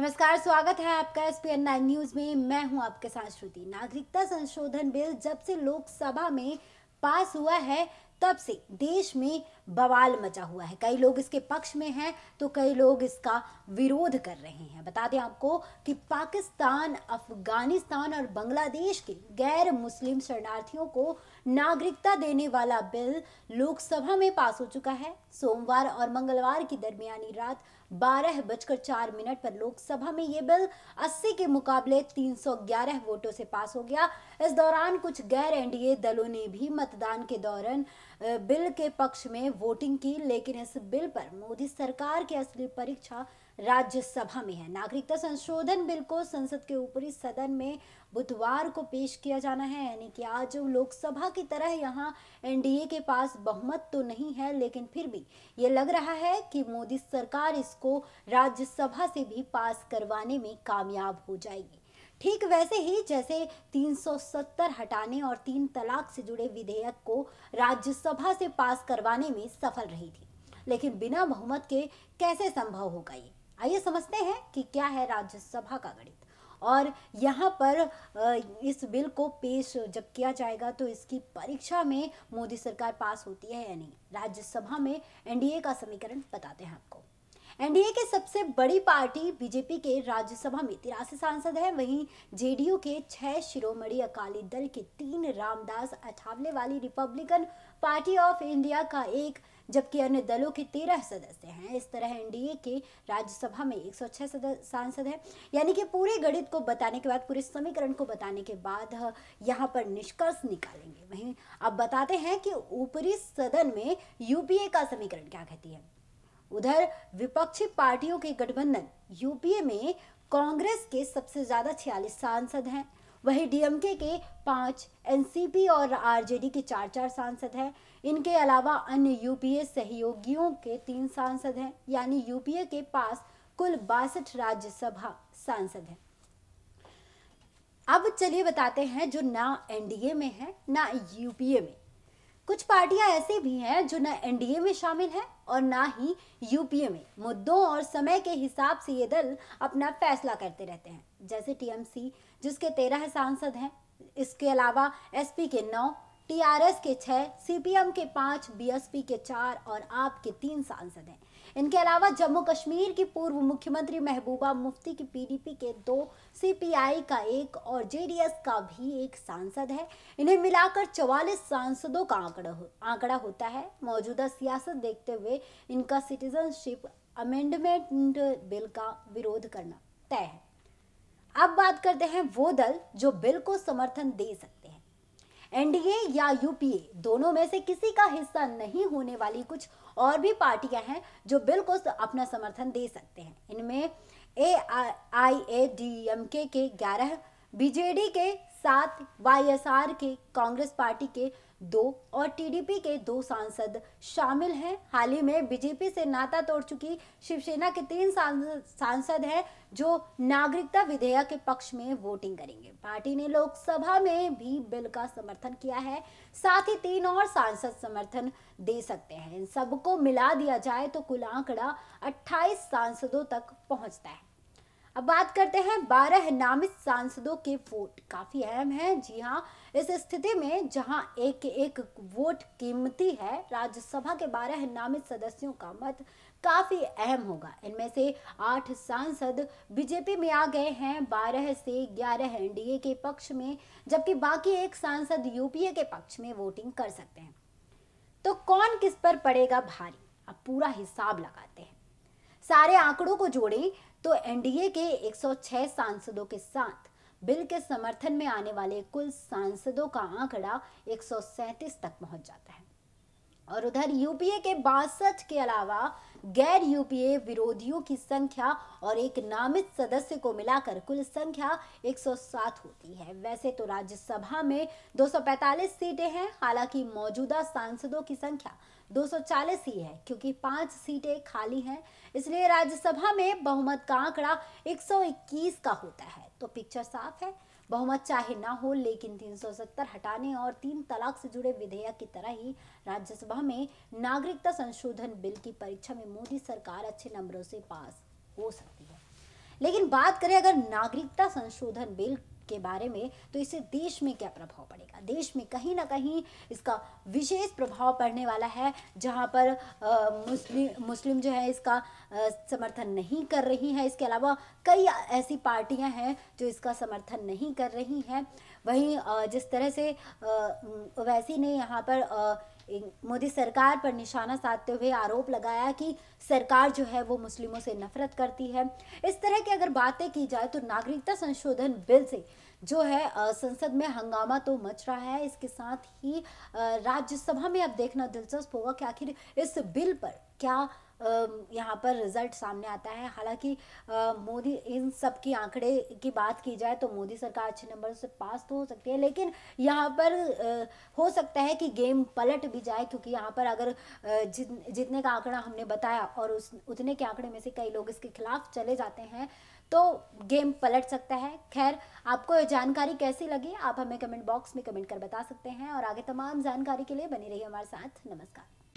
नमस्कार स्वागत है आपका एस पी नाइन न्यूज में मैं हूं आपके साथ श्रुति नागरिकता संशोधन बिल जब से लोकसभा में पास हुआ है तब से देश में बवाल मचा हुआ है कई लोग इसके पक्ष में हैं तो कई लोग इसका विरोध कर रहे हैं बता दें आपको कि पाकिस्तान अफगानिस्तान और बांग्लादेश के गैर मुस्लिम शरणार्थियों को नागरिकता देने वाला बिल लोकसभा में पास हो चुका है सोमवार और मंगलवार की दरमियानी रात बारह बजकर चार मिनट पर लोकसभा में ये बिल 80 के मुकाबले 311 वोटों से पास हो गया इस दौरान कुछ गैर एनडीए दलों ने भी मतदान के दौरान बिल के पक्ष में वोटिंग की लेकिन इस बिल पर मोदी सरकार की असली परीक्षा राज्यसभा में है नागरिकता संशोधन बिल को संसद के ऊपरी सदन में बुधवार को पेश किया जाना है यानी कि आज लोकसभा की तरह यहाँ एनडीए के पास बहुमत तो नहीं है लेकिन फिर भी ये लग रहा है कि मोदी सरकार इसको राज्यसभा से भी पास करवाने में कामयाब हो जाएगी ठीक वैसे ही जैसे 370 हटाने और तीन तलाक से जुड़े विधेयक को राज्यसभा से पास करवाने में सफल रही थी लेकिन बिना बहुमत के कैसे संभव होगा ये आइए समझते हैं कि क्या है राज्यसभा का गणित और यहाँ पर इस बिल को पेश जब किया जाएगा तो इसकी परीक्षा में मोदी सरकार पास होती है या नहीं राज्यसभा में एनडीए का समीकरण बताते हैं आपको एनडीए की सबसे बड़ी पार्टी बीजेपी के राज्यसभा में तिरासी सांसद हैं वहीं जेडीयू के छह शिरोमणि अकाली दल के तीन रामदास अठावले वाली रिपब्लिकन पार्टी ऑफ इंडिया का एक जबकि अन्य दलों के तेरह सदस्य हैं इस तरह एनडीए के राज्यसभा में 106 सांसद हैं यानी कि पूरे गणित को बताने के बाद पूरे समीकरण को बताने के बाद यहाँ पर निष्कर्ष निकालेंगे वहीं अब बताते हैं कि ऊपरी सदन में यूपीए का समीकरण क्या कहती है उधर विपक्षी पार्टियों के गठबंधन यूपीए में कांग्रेस के सबसे ज्यादा छियालीस सांसद हैं वही डीएमके के पांच एनसीपी और आरजेडी के चार चार सांसद हैं इनके अलावा अन्य यूपीए सहयोगियों के तीन सांसद हैं यानी यूपीए के पास कुल बासठ राज्यसभा सांसद हैं अब चलिए बताते हैं जो ना एनडीए में है ना यूपीए में कुछ पार्टियां ऐसी भी हैं जो न एनडीए में शामिल हैं और ना ही यूपीए में मुद्दों और समय के हिसाब से ये दल अपना फैसला करते रहते हैं जैसे टीएमसी जिसके तेरह सांसद हैं इसके अलावा एसपी के नौ टीआरएस के छह सीपीएम के पांच बीएसपी के चार और आप के तीन सांसद हैं इनके अलावा जम्मू कश्मीर की पूर्व मुख्यमंत्री महबूबा मुफ्ती की पीडीपी के दो सीपीआई का एक और जेडीएस का भी एक सांसद है इन्हें मिलाकर 44 सांसदों का आंकड़ा हो, आंकड़ा होता है मौजूदा सियासत देखते हुए इनका सिटीजनशिप अमेंडमेंट बिल का विरोध करना तय है अब बात करते हैं वो दल जो बिल को समर्थन दे सकते एनडीए या यूपीए दोनों में से किसी का हिस्सा नहीं होने वाली कुछ और भी पार्टियां हैं जो बिल को अपना समर्थन दे सकते हैं इनमें ए आई ए डी एम के ग्यारह बीजेडी के सात आर के कांग्रेस पार्टी के दो और टीडीपी के दो सांसद शामिल हैं हाल ही में बीजेपी से नाता तोड़ चुकी शिवसेना के तीन सांसद हैं जो नागरिकता विधेयक के पक्ष में वोटिंग करेंगे पार्टी ने लोकसभा में भी बिल का समर्थन किया है साथ ही तीन और सांसद समर्थन दे सकते हैं इन सबको मिला दिया जाए तो कुल आंकड़ा 28 सांसदों तक पहुंचता है अब बात करते हैं बारह नामित सांसदों के वोट काफ़ी अहम है जी हाँ इस स्थिति में जहां एक एक वोट कीमती है राज्यसभा के बारह नामित सदस्यों का मत काफ़ी अहम होगा इनमें से आठ सांसद बीजेपी में आ गए हैं बारह से ग्यारह एनडीए के पक्ष में जबकि बाकी एक सांसद यूपीए के पक्ष में वोटिंग कर सकते हैं तो कौन किस पर पड़ेगा भारी अब पूरा हिसाब लगाते हैं सारे आंकड़ों को जोड़ें तो एनडीए के 106 सांसदों के साथ बिल के समर्थन में आने वाले कुल सांसदों का आंकड़ा एक तक पहुंच जाता है और उधर यूपीए के बासठ के अलावा गैर यूपीए विरोधियों की संख्या और एक नामित सदस्य को मिलाकर कुल संख्या 107 होती है वैसे तो राज्यसभा में 245 सीटें हैं हालांकि मौजूदा सांसदों की संख्या 240 ही है क्योंकि पांच सीटें खाली हैं इसलिए राज्यसभा में बहुमत का आंकड़ा 121 का होता है तो पिक्चर साफ है बहुमत चाहे ना हो लेकिन 370 हटाने और तीन तलाक से जुड़े विधेयक की तरह ही राज्यसभा में नागरिकता संशोधन बिल की परीक्षा में मोदी सरकार अच्छे नंबरों से पास हो सकती है लेकिन बात करें अगर नागरिकता संशोधन बिल के बारे में तो इससे देश में क्या प्रभाव पड़ेगा देश में कहीं ना कहीं इसका विशेष प्रभाव पड़ने वाला है जहाँ पर मुस्लिम मुस्लिम जो है इसका समर्थन नहीं कर रही है इसके अलावा कई ऐसी पार्टियां हैं जो इसका समर्थन नहीं कर रही हैं वहीं जिस तरह से वैसी ने यहाँ पर मोदी सरकार पर निशाना साधते हुए आरोप लगाया कि सरकार जो है वो मुस्लिमों से नफरत करती है इस तरह की अगर बातें की जाए तो नागरिकता संशोधन बिल से जो है संसद में हंगामा तो मच रहा है इसके साथ ही राज्यसभा में अब देखना दिलचस्प होगा कि आखिर इस बिल पर क्या यहाँ पर रिजल्ट सामने आता है हालांकि मोदी इन सब की आंकड़े की बात की जाए तो मोदी सरकार अच्छे नंबर से पास तो हो सकती है लेकिन यहाँ पर हो सकता है कि गेम पलट भी जाए क्योंकि यहाँ पर अगर जितने का आंकड़ा हमने बताया और उस उतने के आंकड़े में से कई लोग इसके खिलाफ चले जाते हैं तो गेम पलट सकता है खैर आपको ये जानकारी कैसी लगी आप हमें कमेंट बॉक्स में कमेंट कर बता सकते हैं और आगे तमाम जानकारी के लिए बनी रही हमारे साथ नमस्कार